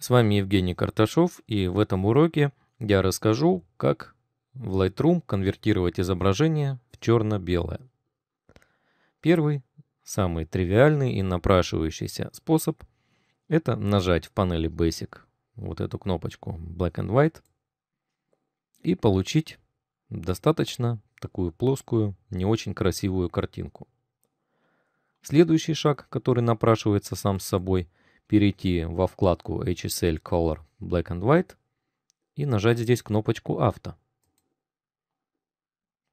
С вами Евгений Карташов, и в этом уроке я расскажу, как в Lightroom конвертировать изображение в черно-белое. Первый, самый тривиальный и напрашивающийся способ – это нажать в панели Basic вот эту кнопочку Black and White и получить достаточно такую плоскую, не очень красивую картинку. Следующий шаг, который напрашивается сам с собой – перейти во вкладку HSL Color Black and White и нажать здесь кнопочку «Авто».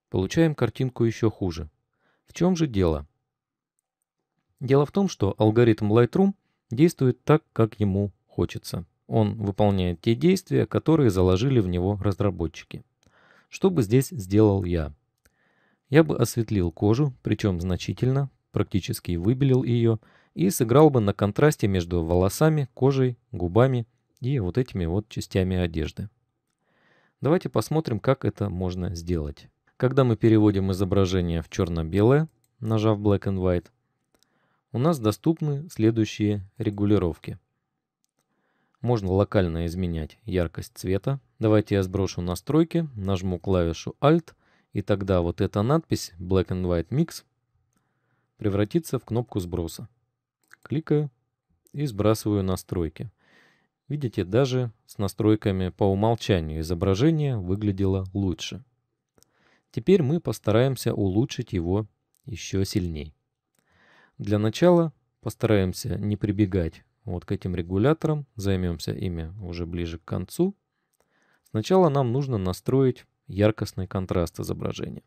Получаем картинку еще хуже. В чем же дело? Дело в том, что алгоритм Lightroom действует так, как ему хочется. Он выполняет те действия, которые заложили в него разработчики. Что бы здесь сделал я? Я бы осветлил кожу, причем значительно, практически выбелил ее – и сыграл бы на контрасте между волосами, кожей, губами и вот этими вот частями одежды. Давайте посмотрим, как это можно сделать. Когда мы переводим изображение в черно-белое, нажав Black and White, у нас доступны следующие регулировки. Можно локально изменять яркость цвета. Давайте я сброшу настройки, нажму клавишу Alt, и тогда вот эта надпись Black and White Mix превратится в кнопку сброса. Кликаю и сбрасываю настройки. Видите, даже с настройками по умолчанию изображение выглядело лучше. Теперь мы постараемся улучшить его еще сильней. Для начала постараемся не прибегать вот к этим регуляторам, займемся ими уже ближе к концу. Сначала нам нужно настроить яркостный контраст изображения.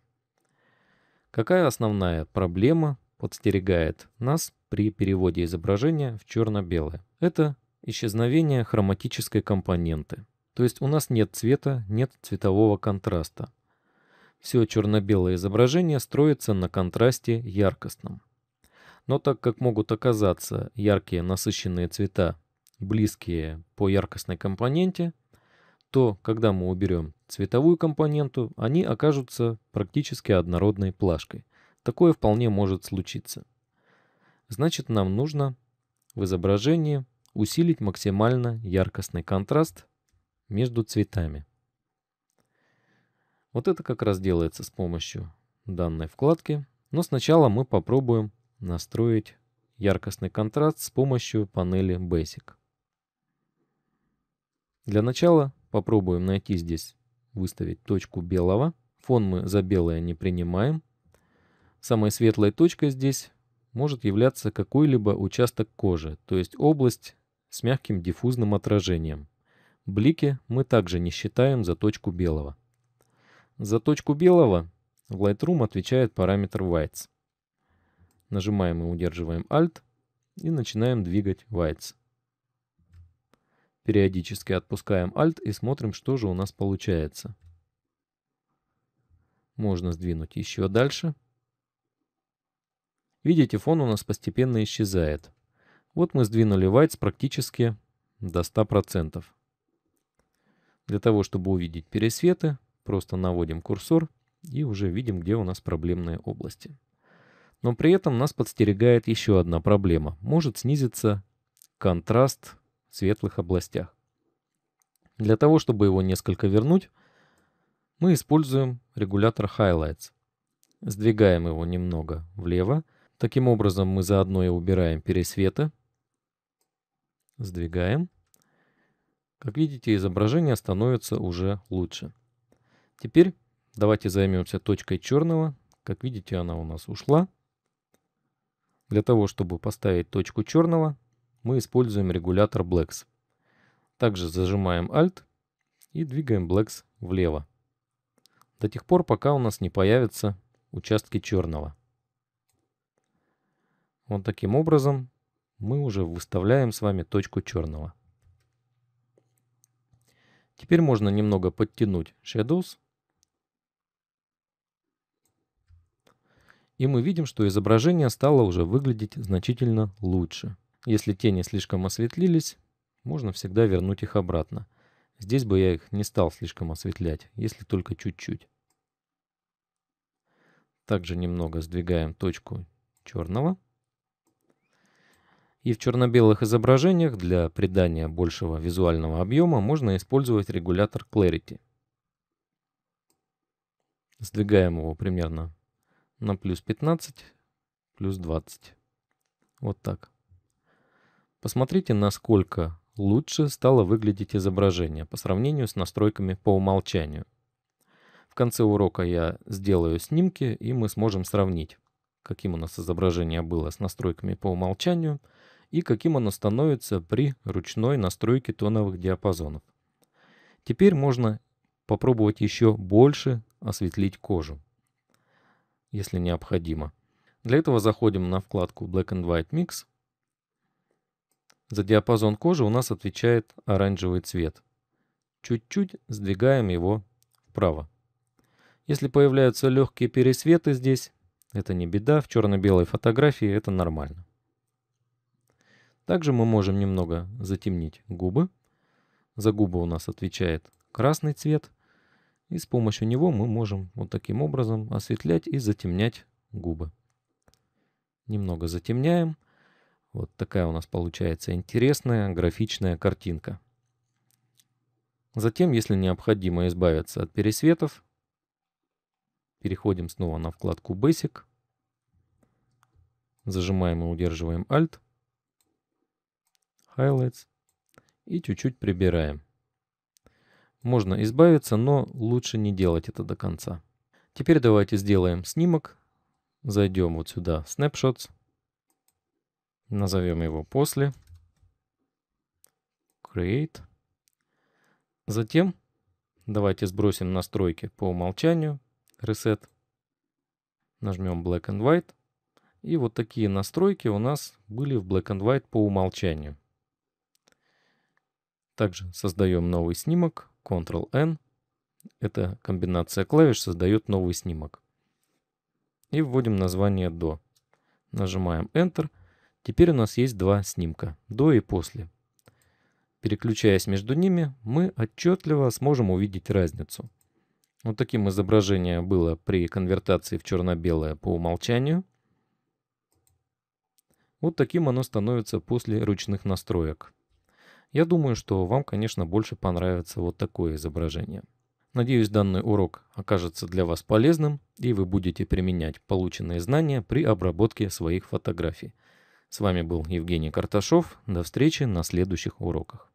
Какая основная проблема подстерегает нас при переводе изображения в черно-белое. Это исчезновение хроматической компоненты. То есть у нас нет цвета, нет цветового контраста. Все черно-белое изображение строится на контрасте яркостном. Но так как могут оказаться яркие насыщенные цвета, близкие по яркостной компоненте, то когда мы уберем цветовую компоненту, они окажутся практически однородной плашкой. Такое вполне может случиться. Значит, нам нужно в изображении усилить максимально яркостный контраст между цветами. Вот это как раз делается с помощью данной вкладки. Но сначала мы попробуем настроить яркостный контраст с помощью панели Basic. Для начала попробуем найти здесь, выставить точку белого. Фон мы за белое не принимаем. Самой светлой точкой здесь может являться какой-либо участок кожи, то есть область с мягким диффузным отражением. Блики мы также не считаем за точку белого. За точку белого в Lightroom отвечает параметр Whites. Нажимаем и удерживаем Alt и начинаем двигать Whites. Периодически отпускаем Alt и смотрим, что же у нас получается. Можно сдвинуть еще дальше. Видите, фон у нас постепенно исчезает. Вот мы сдвинули вайц практически до 100%. Для того, чтобы увидеть пересветы, просто наводим курсор и уже видим, где у нас проблемные области. Но при этом нас подстерегает еще одна проблема. Может снизиться контраст в светлых областях. Для того, чтобы его несколько вернуть, мы используем регулятор Highlights. Сдвигаем его немного влево, Таким образом, мы заодно и убираем пересветы. Сдвигаем. Как видите, изображение становится уже лучше. Теперь давайте займемся точкой черного. Как видите, она у нас ушла. Для того, чтобы поставить точку черного, мы используем регулятор Blacks. Также зажимаем Alt и двигаем Blacks влево. До тех пор, пока у нас не появятся участки черного. Вот таким образом мы уже выставляем с вами точку черного. Теперь можно немного подтянуть Shadows. И мы видим, что изображение стало уже выглядеть значительно лучше. Если тени слишком осветлились, можно всегда вернуть их обратно. Здесь бы я их не стал слишком осветлять, если только чуть-чуть. Также немного сдвигаем точку черного. И в черно-белых изображениях для придания большего визуального объема можно использовать регулятор Clarity. Сдвигаем его примерно на плюс 15, плюс 20. Вот так. Посмотрите, насколько лучше стало выглядеть изображение по сравнению с настройками по умолчанию. В конце урока я сделаю снимки, и мы сможем сравнить, каким у нас изображение было с настройками по умолчанию и каким оно становится при ручной настройке тоновых диапазонов. Теперь можно попробовать еще больше осветлить кожу, если необходимо. Для этого заходим на вкладку Black and White Mix. За диапазон кожи у нас отвечает оранжевый цвет. Чуть-чуть сдвигаем его вправо. Если появляются легкие пересветы здесь, это не беда, в черно-белой фотографии это нормально. Также мы можем немного затемнить губы. За губы у нас отвечает красный цвет. И с помощью него мы можем вот таким образом осветлять и затемнять губы. Немного затемняем. Вот такая у нас получается интересная графичная картинка. Затем, если необходимо избавиться от пересветов, переходим снова на вкладку Basic. Зажимаем и удерживаем Alt. Highlights и чуть-чуть прибираем. Можно избавиться, но лучше не делать это до конца. Теперь давайте сделаем снимок. Зайдем вот сюда в Snapshots. Назовем его после. Create. Затем давайте сбросим настройки по умолчанию. Reset. Нажмем Black and White. И вот такие настройки у нас были в Black and White по умолчанию. Также создаем новый снимок, Ctrl-N. Эта комбинация клавиш создает новый снимок. И вводим название «до». Нажимаем Enter. Теперь у нас есть два снимка, до и после. Переключаясь между ними, мы отчетливо сможем увидеть разницу. Вот таким изображение было при конвертации в черно-белое по умолчанию. Вот таким оно становится после ручных настроек. Я думаю, что вам, конечно, больше понравится вот такое изображение. Надеюсь, данный урок окажется для вас полезным, и вы будете применять полученные знания при обработке своих фотографий. С вами был Евгений Карташов. До встречи на следующих уроках.